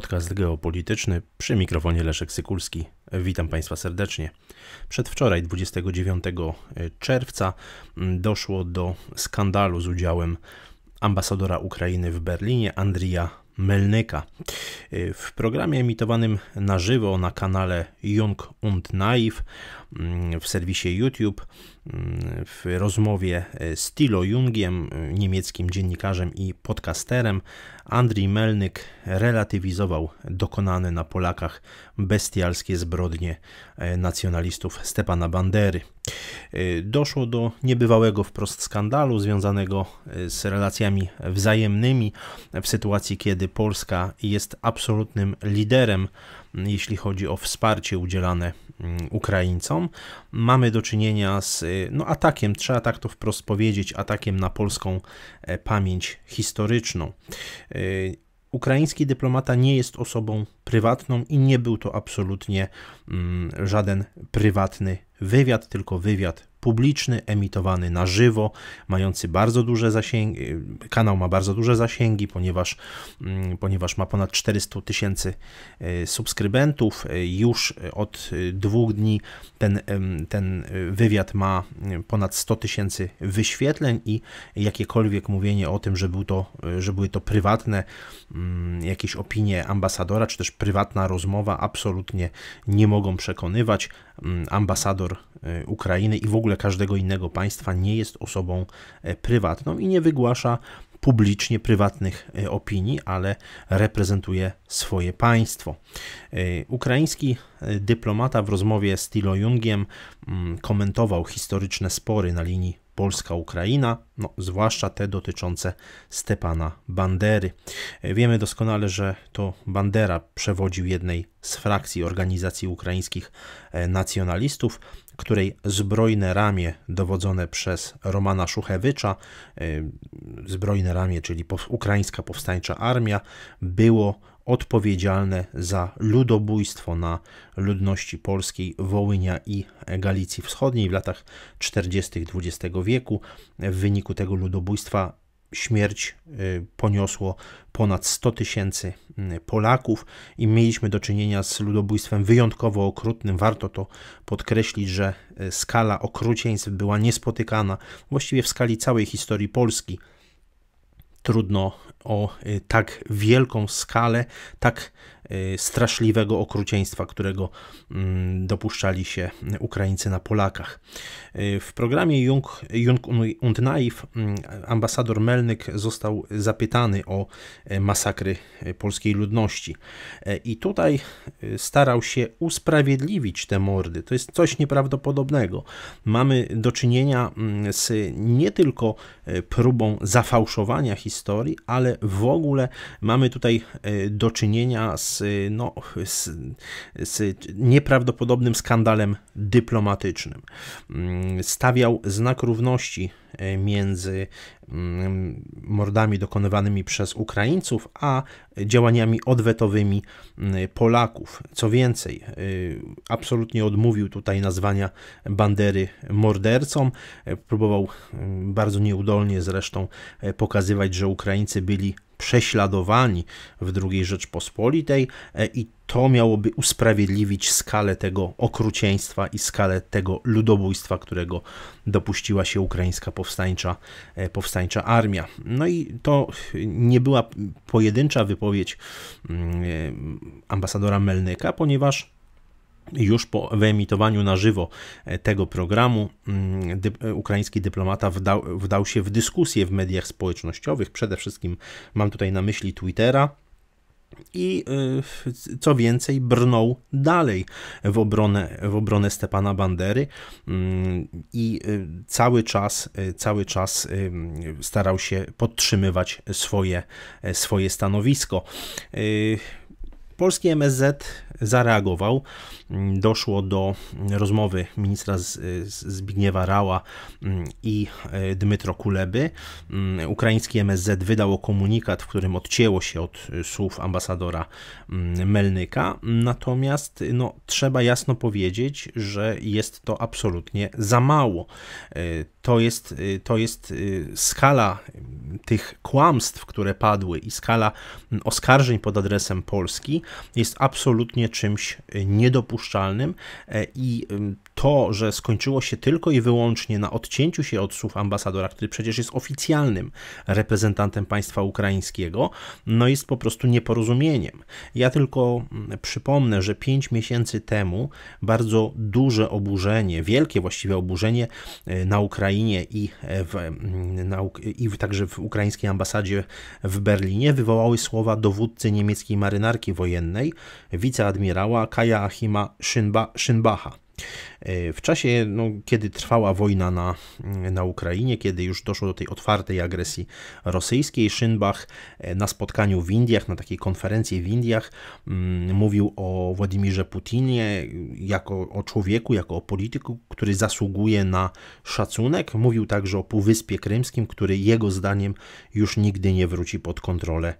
podcast geopolityczny przy mikrofonie Leszek Sykulski. Witam Państwa serdecznie. Przedwczoraj, 29 czerwca, mm, doszło do skandalu z udziałem ambasadora Ukrainy w Berlinie Andrija Melnyka. Y, w programie emitowanym na żywo na kanale Jung und Naiv mm, w serwisie YouTube w rozmowie e, z Tilo Jungiem, e, niemieckim dziennikarzem i podcasterem, Andrii Melnyk relatywizował dokonane na Polakach bestialskie zbrodnie e, nacjonalistów Stepana Bandery. Doszło do niebywałego wprost skandalu związanego z relacjami wzajemnymi w sytuacji, kiedy Polska jest absolutnym liderem jeśli chodzi o wsparcie udzielane mm, Ukraińcom. Mamy do czynienia z y, no, atakiem, trzeba tak to wprost powiedzieć, atakiem na polską e, pamięć historyczną. Y, ukraiński dyplomata nie jest osobą prywatną i nie był to absolutnie mm, żaden prywatny wywiad, tylko wywiad publiczny, emitowany na żywo, mający bardzo duże zasięgi. Kanał ma bardzo duże zasięgi, ponieważ, mm, ponieważ ma ponad 400 tysięcy e, subskrybentów. E, już od e, dwóch dni ten, ten wywiad ma mm, ponad 100 tysięcy wyświetleń i jakiekolwiek mówienie o tym, że, był to, że były to prywatne mm, jakieś opinie ambasadora, czy też prywatna rozmowa, absolutnie nie mogą przekonywać. Ambasador E, Ukrainy i w ogóle każdego innego państwa nie jest osobą e, prywatną i nie wygłasza publicznie prywatnych e, opinii, ale reprezentuje swoje państwo. Ukraiński dyplomata w rozmowie z Tilo Jungiem mm, komentował historyczne spory na linii Polska-Ukraina, no, zwłaszcza te dotyczące Stepana Bandery. Wiemy doskonale, że to Bandera przewodził jednej z frakcji organizacji ukraińskich nacjonalistów, której zbrojne ramię dowodzone przez Romana Szuchewycza, y, zbrojne ramię, czyli Ukraińska Powstańcza Armia, było odpowiedzialne za ludobójstwo na ludności polskiej Wołynia i Galicji Wschodniej w latach 40. XX wieku. W wyniku tego ludobójstwa śmierć y, poniosło ponad 100 tysięcy y, Polaków i mieliśmy do czynienia z ludobójstwem wyjątkowo okrutnym. Warto to podkreślić, że y, skala okrucieństw była niespotykana właściwie w skali całej historii Polski. Trudno o tak wielką skalę, tak Y, straszliwego okrucieństwa, którego mm, dopuszczali się Ukraińcy na Polakach. Y, w programie Jung, Jung und Naiv mm, ambasador Melnyk został zapytany o e, masakry e, polskiej ludności. E, I tutaj starał się usprawiedliwić te mordy. To jest coś nieprawdopodobnego. Mamy do czynienia mm, z nie tylko próbą zafałszowania historii, ale w ogóle mamy tutaj do czynienia z no, z, z nieprawdopodobnym skandalem dyplomatycznym. Mm, stawiał znak równości e, między mm, mordami dokonywanymi przez Ukraińców, a działaniami odwetowymi mm, Polaków. Co więcej, e, absolutnie odmówił tutaj nazwania Bandery mordercą. E, próbował bardzo nieudolnie zresztą pokazywać, że Ukraińcy byli prześladowani w II Rzeczpospolitej e, i to miałoby usprawiedliwić skalę tego okrucieństwa i skalę tego ludobójstwa, którego dopuściła się ukraińska powstańcza, e, powstańcza armia. No i to nie była pojedyncza wypowiedź mm, e, ambasadora Melnyka, ponieważ już po wyemitowaniu na żywo e, tego programu mm, dy, e, ukraiński dyplomata wdał, wdał się w dyskusję w mediach społecznościowych. Przede wszystkim mam tutaj na myśli Twittera, i e, co więcej, brnął dalej w obronę, w obronę Stepana Bandery mm, i cały czas, cały czas starał się podtrzymywać swoje, swoje stanowisko. Polski MSZ zareagował. Doszło do rozmowy ministra Zbigniewa Rała mm, i e, Dmytro Kuleby. Mm, ukraiński MSZ wydało komunikat, w którym odcięło się od e, słów ambasadora mm, Melnyka. Natomiast e, no, trzeba jasno powiedzieć, że jest to absolutnie za mało to jest, y, to jest y, skala y, tych kłamstw, które padły i skala mm, oskarżeń pod adresem Polski jest absolutnie czymś niedopuszczalnym e, i to, że skończyło się tylko i wyłącznie na odcięciu się od słów ambasadora, który przecież jest oficjalnym reprezentantem państwa ukraińskiego, no jest po prostu nieporozumieniem. Ja tylko mm, przypomnę, że pięć miesięcy temu bardzo duże oburzenie, wielkie właściwie oburzenie e, na Ukrainie i, w, mm, na, i także w ukraińskiej ambasadzie w Berlinie wywołały słowa dowódcy niemieckiej marynarki wojennej, wiceadmirała Kaja Achima Szynba, Szynbacha E, w czasie, no, kiedy trwała wojna na, mm, na Ukrainie, kiedy już doszło do tej otwartej agresji rosyjskiej, Szynbach e, na spotkaniu w Indiach, na takiej konferencji w Indiach, mm, mówił o Władimirze Putinie jako o człowieku, jako o polityku, który zasługuje na szacunek. Mówił także o Półwyspie Krymskim, który jego zdaniem już nigdy nie wróci pod kontrolę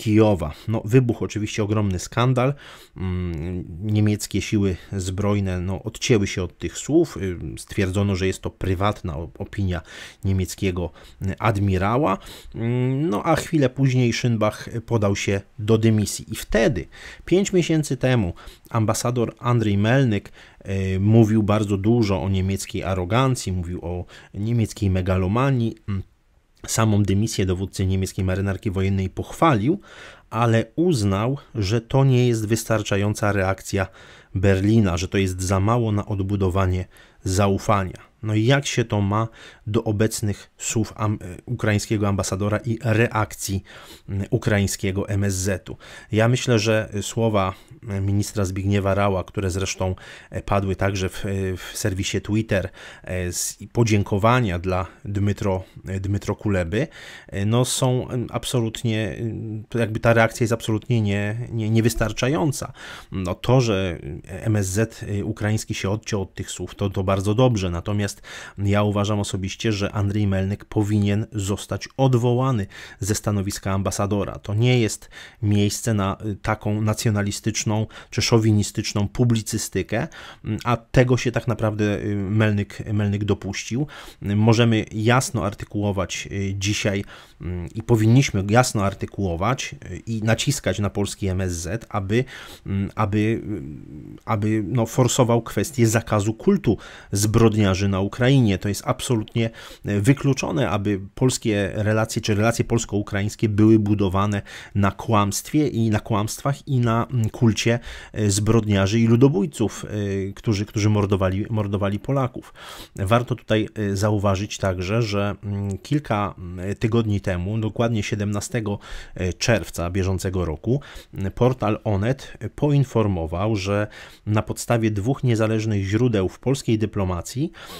Kijowa. No, wybuch oczywiście ogromny skandal. Mm, niemieckie siły zbrojne no, odcięły się od tych słów. Stwierdzono, że jest to prywatna opinia niemieckiego y, admirała. Mm, no a chwilę później Szynbach podał się do dymisji. I wtedy, pięć miesięcy temu, ambasador Andrzej Melnyk y, mówił bardzo dużo o niemieckiej arogancji, mówił o niemieckiej megalomanii mm, Samą dymisję dowódcy niemieckiej marynarki wojennej pochwalił, ale uznał, że to nie jest wystarczająca reakcja Berlina, że to jest za mało na odbudowanie zaufania. No i jak się to ma do obecnych słów am e, ukraińskiego ambasadora i reakcji ukraińskiego MSZ-u? Ja myślę, że słowa e, ministra Zbigniewa Rała, które zresztą e, padły także w, w serwisie Twitter, z podziękowania dla Dmytro, Dmytro Kuleby, no są absolutnie, jakby ta reakcja jest absolutnie nie, nie, niewystarczająca. No to, że MSZ ukraiński się odciął od tych słów, to, to bardzo dobrze, natomiast Natomiast ja uważam osobiście, że Andrzej Melnyk powinien zostać odwołany ze stanowiska ambasadora. To nie jest miejsce na y, taką nacjonalistyczną czy szowinistyczną publicystykę, mm, a tego się tak naprawdę y, Melnyk, Melnyk dopuścił. Y, możemy jasno artykułować dzisiaj mm, i powinniśmy jasno artykułować i naciskać na polski MSZ, aby, mm, aby, aby no, forsował kwestię zakazu kultu zbrodniarzy na Ukrainie. To jest absolutnie e, wykluczone, aby polskie relacje czy relacje polsko-ukraińskie były budowane na kłamstwie i na kłamstwach i na mm, kulcie e, zbrodniarzy i ludobójców, e, którzy, którzy mordowali, mordowali Polaków. Warto tutaj zauważyć także, że mm, kilka mm, tygodni temu, dokładnie 17 czerwca bieżącego roku, portal Onet poinformował, że na podstawie dwóch niezależnych źródeł w polskiej dyplomacji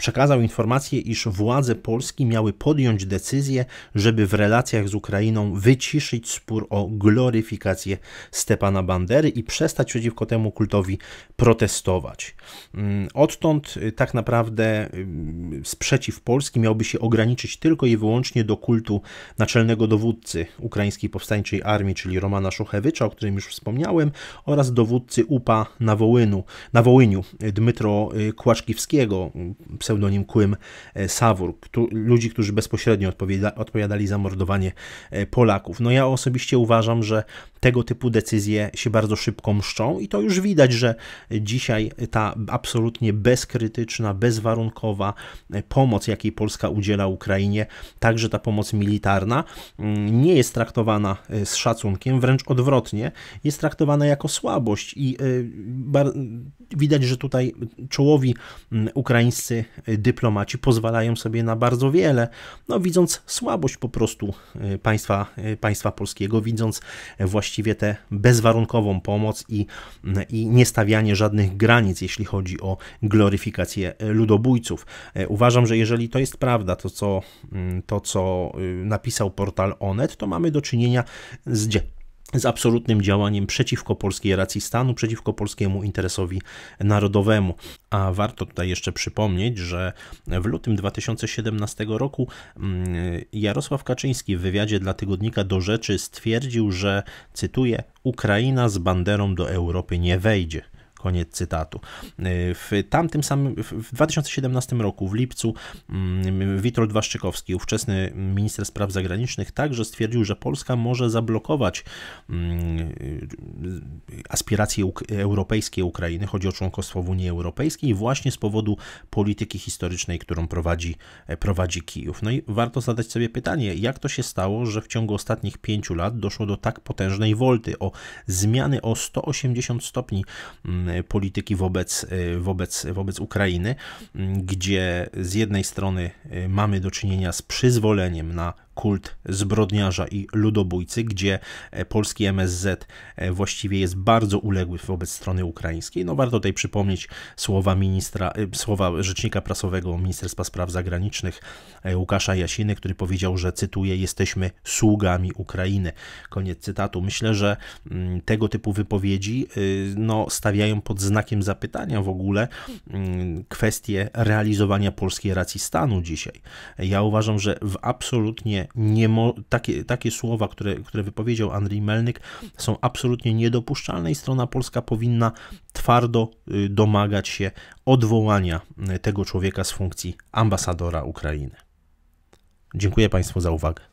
Przekazał informację, iż władze Polski miały podjąć decyzję, żeby w relacjach z Ukrainą wyciszyć spór o gloryfikację Stepana Bandery i przestać przeciwko temu kultowi protestować. Mm, odtąd y, tak naprawdę y, sprzeciw Polski miałby się ograniczyć tylko i wyłącznie do kultu naczelnego dowódcy Ukraińskiej Powstańczej Armii, czyli Romana Szuchewicza, o którym już wspomniałem, oraz dowódcy UPA na, Wołynu, na Wołyniu, y, Dmytro Kłaczkiwskiego, pseudonim Kłym e, Sawur, któ ludzi, którzy bezpośrednio odpowiada odpowiadali za mordowanie e, Polaków. No ja osobiście uważam, że tego typu decyzje się bardzo szybko mszczą i to już widać, że dzisiaj ta absolutnie bezkrytyczna, bezwarunkowa e, pomoc, jakiej Polska udziela Ukrainie, także ta pomoc militarna, mm, nie jest traktowana z szacunkiem, wręcz odwrotnie, jest traktowana jako słabość i widać, że tutaj czołowi mm, ukraińscy Y, dyplomaci pozwalają sobie na bardzo wiele, no widząc słabość po prostu y, państwa, y, państwa polskiego, widząc e, właściwie tę bezwarunkową pomoc i, i niestawianie żadnych granic, jeśli chodzi o gloryfikację e, ludobójców. E, uważam, że jeżeli to jest prawda, to co, to co napisał portal Onet, to mamy do czynienia z, z absolutnym działaniem przeciwko polskiej racji stanu, przeciwko polskiemu interesowi narodowemu. A warto tutaj jeszcze przypomnieć, że w lutym 2017 roku mm, Jarosław Kaczyński w wywiadzie dla tygodnika Do Rzeczy stwierdził, że, cytuję, Ukraina z banderą do Europy nie wejdzie. Koniec cytatu. Y, w tamtym samym, w 2017 roku, w lipcu, mm, Witold Waszczykowski, ówczesny minister spraw zagranicznych, także stwierdził, że Polska może zablokować mm, y, aspiracje europejskie Ukrainy, chodzi o członkostwo w Unii Europejskiej, właśnie z powodu polityki historycznej, którą prowadzi, e, prowadzi Kijów. No i warto zadać sobie pytanie, jak to się stało, że w ciągu ostatnich pięciu lat doszło do tak potężnej wolty, o zmiany o 180 stopni mm, E, polityki wobec, e, wobec, wobec Ukrainy, gdzie z jednej strony e, mamy do czynienia z przyzwoleniem na kult zbrodniarza i ludobójcy, gdzie e, polski MSZ e, właściwie jest bardzo uległy wobec strony ukraińskiej. No warto tutaj przypomnieć słowa ministra, e, słowa rzecznika prasowego Ministerstwa Spraw Zagranicznych Łukasza Jasiny, który powiedział, że cytuję, jesteśmy sługami Ukrainy. Koniec cytatu. Myślę, że mm, tego typu wypowiedzi y, no, stawiają pod znakiem zapytania w ogóle mm, kwestię realizowania polskiej racji stanu dzisiaj. Ja uważam, że w absolutnie absolutnie nie takie, takie słowa, które, które wypowiedział Andrzej Melnyk, są absolutnie niedopuszczalne i strona polska powinna twardo y, domagać się odwołania y, tego człowieka z funkcji ambasadora Ukrainy. Dziękuję Państwu za uwagę.